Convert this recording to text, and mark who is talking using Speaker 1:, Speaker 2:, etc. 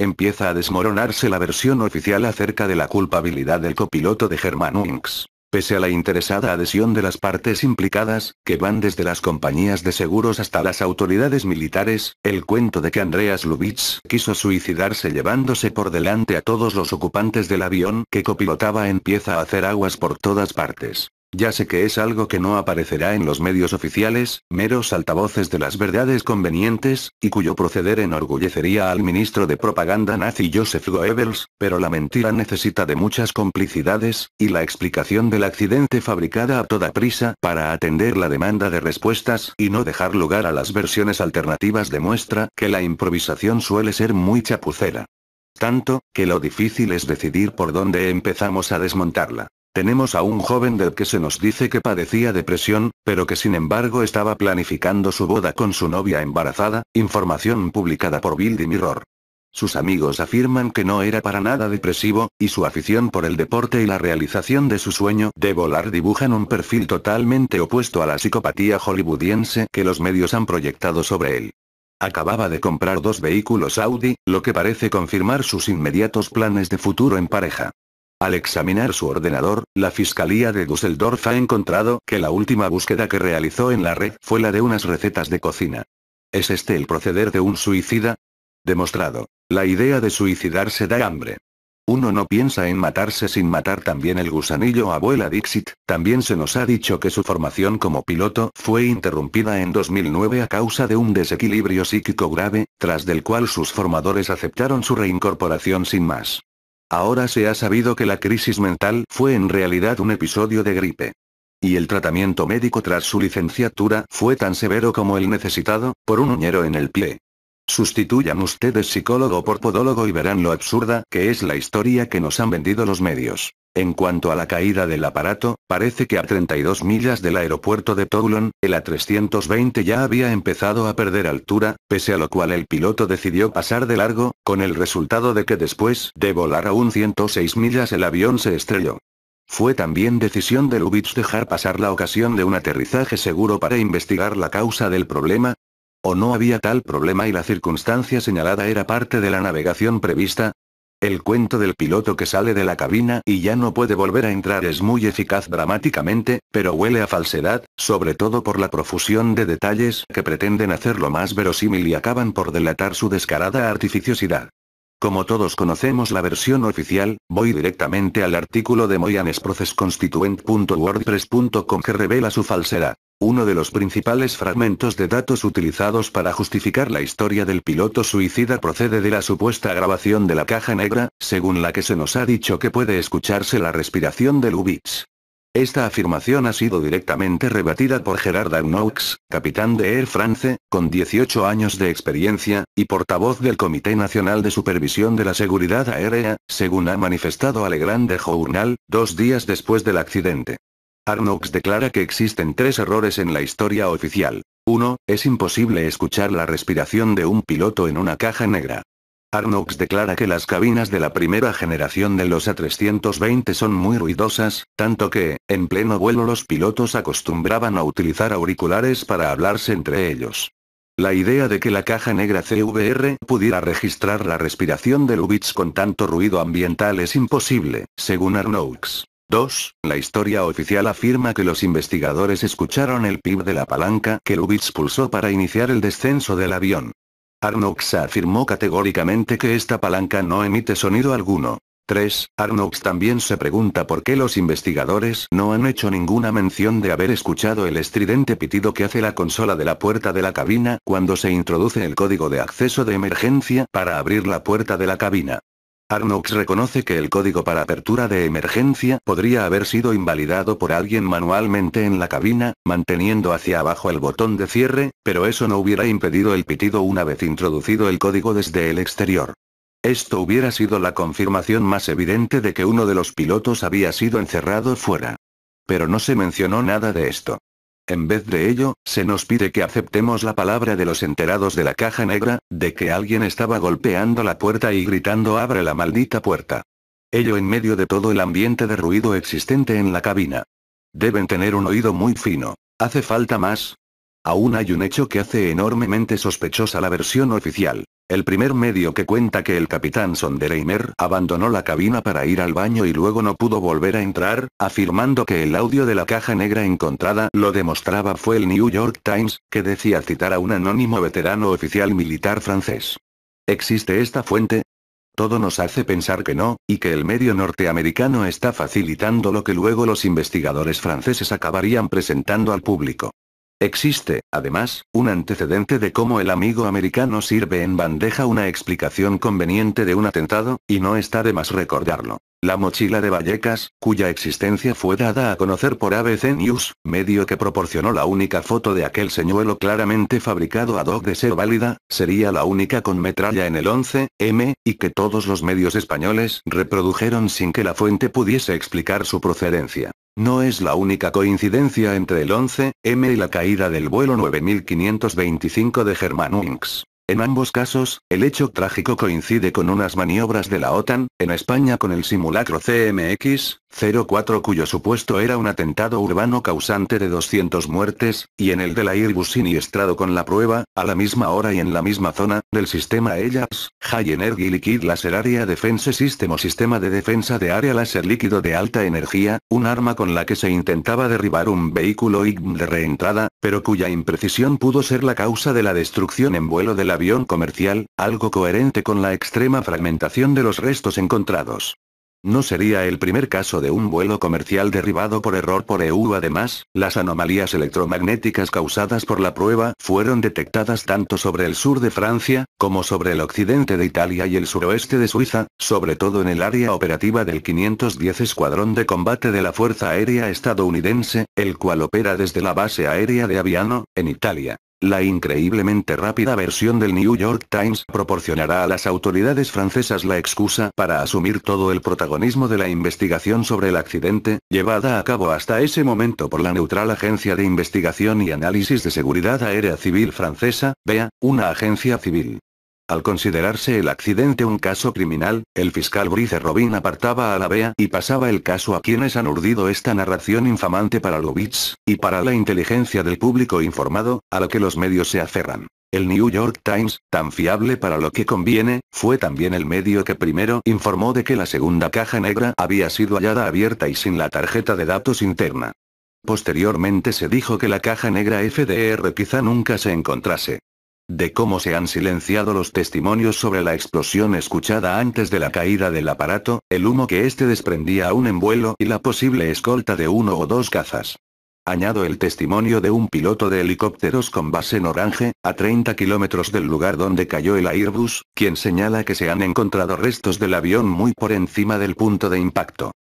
Speaker 1: Empieza a desmoronarse la versión oficial acerca de la culpabilidad del copiloto de Germanwings. Pese a la interesada adhesión de las partes implicadas, que van desde las compañías de seguros hasta las autoridades militares, el cuento de que Andreas Lubitz quiso suicidarse llevándose por delante a todos los ocupantes del avión que copilotaba empieza a hacer aguas por todas partes. Ya sé que es algo que no aparecerá en los medios oficiales, meros altavoces de las verdades convenientes, y cuyo proceder enorgullecería al ministro de propaganda nazi Joseph Goebbels, pero la mentira necesita de muchas complicidades, y la explicación del accidente fabricada a toda prisa para atender la demanda de respuestas y no dejar lugar a las versiones alternativas demuestra que la improvisación suele ser muy chapucera. Tanto, que lo difícil es decidir por dónde empezamos a desmontarla. Tenemos a un joven del que se nos dice que padecía depresión, pero que sin embargo estaba planificando su boda con su novia embarazada, información publicada por Bill Mirror. Sus amigos afirman que no era para nada depresivo, y su afición por el deporte y la realización de su sueño de volar dibujan un perfil totalmente opuesto a la psicopatía hollywoodiense que los medios han proyectado sobre él. Acababa de comprar dos vehículos Audi, lo que parece confirmar sus inmediatos planes de futuro en pareja. Al examinar su ordenador, la Fiscalía de Düsseldorf ha encontrado que la última búsqueda que realizó en la red fue la de unas recetas de cocina. ¿Es este el proceder de un suicida? Demostrado. La idea de suicidarse da hambre. Uno no piensa en matarse sin matar también el gusanillo abuela Dixit, también se nos ha dicho que su formación como piloto fue interrumpida en 2009 a causa de un desequilibrio psíquico grave, tras del cual sus formadores aceptaron su reincorporación sin más. Ahora se ha sabido que la crisis mental fue en realidad un episodio de gripe. Y el tratamiento médico tras su licenciatura fue tan severo como el necesitado, por un uñero en el pie. Sustituyan ustedes psicólogo por podólogo y verán lo absurda que es la historia que nos han vendido los medios. En cuanto a la caída del aparato, parece que a 32 millas del aeropuerto de Toulon, el A320 ya había empezado a perder altura, pese a lo cual el piloto decidió pasar de largo, con el resultado de que después de volar un 106 millas el avión se estrelló. Fue también decisión de Lubitsch dejar pasar la ocasión de un aterrizaje seguro para investigar la causa del problema, o no había tal problema y la circunstancia señalada era parte de la navegación prevista, el cuento del piloto que sale de la cabina y ya no puede volver a entrar es muy eficaz dramáticamente, pero huele a falsedad, sobre todo por la profusión de detalles que pretenden hacerlo más verosímil y acaban por delatar su descarada artificiosidad. Como todos conocemos la versión oficial, voy directamente al artículo de moyanesprocesconstituent.wordpress.com que revela su falsedad uno de los principales fragmentos de datos utilizados para justificar la historia del piloto suicida procede de la supuesta grabación de la caja negra, según la que se nos ha dicho que puede escucharse la respiración de Lubitz. Esta afirmación ha sido directamente rebatida por Gerard Arnoux, capitán de Air France, con 18 años de experiencia, y portavoz del Comité Nacional de Supervisión de la Seguridad Aérea, según ha manifestado de Journal, dos días después del accidente. Arnoux declara que existen tres errores en la historia oficial. 1. Es imposible escuchar la respiración de un piloto en una caja negra. Arnox declara que las cabinas de la primera generación de los A320 son muy ruidosas, tanto que, en pleno vuelo los pilotos acostumbraban a utilizar auriculares para hablarse entre ellos. La idea de que la caja negra CVR pudiera registrar la respiración de Lubitsch con tanto ruido ambiental es imposible, según Arnoux. 2. La historia oficial afirma que los investigadores escucharon el pib de la palanca que Lubitz pulsó para iniciar el descenso del avión. Arnox afirmó categóricamente que esta palanca no emite sonido alguno. 3. Arnox también se pregunta por qué los investigadores no han hecho ninguna mención de haber escuchado el estridente pitido que hace la consola de la puerta de la cabina cuando se introduce el código de acceso de emergencia para abrir la puerta de la cabina. Arnox reconoce que el código para apertura de emergencia podría haber sido invalidado por alguien manualmente en la cabina, manteniendo hacia abajo el botón de cierre, pero eso no hubiera impedido el pitido una vez introducido el código desde el exterior. Esto hubiera sido la confirmación más evidente de que uno de los pilotos había sido encerrado fuera. Pero no se mencionó nada de esto. En vez de ello, se nos pide que aceptemos la palabra de los enterados de la caja negra, de que alguien estaba golpeando la puerta y gritando abre la maldita puerta. Ello en medio de todo el ambiente de ruido existente en la cabina. Deben tener un oído muy fino. ¿Hace falta más? Aún hay un hecho que hace enormemente sospechosa la versión oficial. El primer medio que cuenta que el capitán Sondereimer abandonó la cabina para ir al baño y luego no pudo volver a entrar, afirmando que el audio de la caja negra encontrada lo demostraba fue el New York Times, que decía citar a un anónimo veterano oficial militar francés. ¿Existe esta fuente? Todo nos hace pensar que no, y que el medio norteamericano está facilitando lo que luego los investigadores franceses acabarían presentando al público. Existe, además, un antecedente de cómo el amigo americano sirve en bandeja una explicación conveniente de un atentado, y no está de más recordarlo. La mochila de Vallecas, cuya existencia fue dada a conocer por ABC News, medio que proporcionó la única foto de aquel señuelo claramente fabricado ad hoc de ser válida, sería la única con metralla en el 11M, y que todos los medios españoles reprodujeron sin que la fuente pudiese explicar su procedencia. No es la única coincidencia entre el 11M y la caída del vuelo 9525 de Germanwings. En ambos casos, el hecho trágico coincide con unas maniobras de la OTAN, en España con el simulacro CMX, 04 cuyo supuesto era un atentado urbano causante de 200 muertes, y en el de la Airbus siniestrado con la prueba, a la misma hora y en la misma zona, del sistema EyAPS, High Energy Liquid Laser Area Defense System o Sistema de Defensa de Área Láser Líquido de Alta Energía, un arma con la que se intentaba derribar un vehículo IGM de reentrada, pero cuya imprecisión pudo ser la causa de la destrucción en vuelo del avión comercial, algo coherente con la extrema fragmentación de los restos encontrados. No sería el primer caso de un vuelo comercial derribado por error por EU. Además, las anomalías electromagnéticas causadas por la prueba fueron detectadas tanto sobre el sur de Francia, como sobre el occidente de Italia y el suroeste de Suiza, sobre todo en el área operativa del 510 Escuadrón de Combate de la Fuerza Aérea Estadounidense, el cual opera desde la base aérea de Aviano, en Italia. La increíblemente rápida versión del New York Times proporcionará a las autoridades francesas la excusa para asumir todo el protagonismo de la investigación sobre el accidente, llevada a cabo hasta ese momento por la neutral Agencia de Investigación y Análisis de Seguridad Aérea Civil Francesa, BEA, una agencia civil. Al considerarse el accidente un caso criminal, el fiscal Brice Robin apartaba a la vea y pasaba el caso a quienes han urdido esta narración infamante para Lubitz, y para la inteligencia del público informado, a la que los medios se aferran. El New York Times, tan fiable para lo que conviene, fue también el medio que primero informó de que la segunda caja negra había sido hallada abierta y sin la tarjeta de datos interna. Posteriormente se dijo que la caja negra FDR quizá nunca se encontrase de cómo se han silenciado los testimonios sobre la explosión escuchada antes de la caída del aparato, el humo que éste desprendía aún en vuelo y la posible escolta de uno o dos cazas. Añado el testimonio de un piloto de helicópteros con base en Orange, a 30 kilómetros del lugar donde cayó el Airbus, quien señala que se han encontrado restos del avión muy por encima del punto de impacto.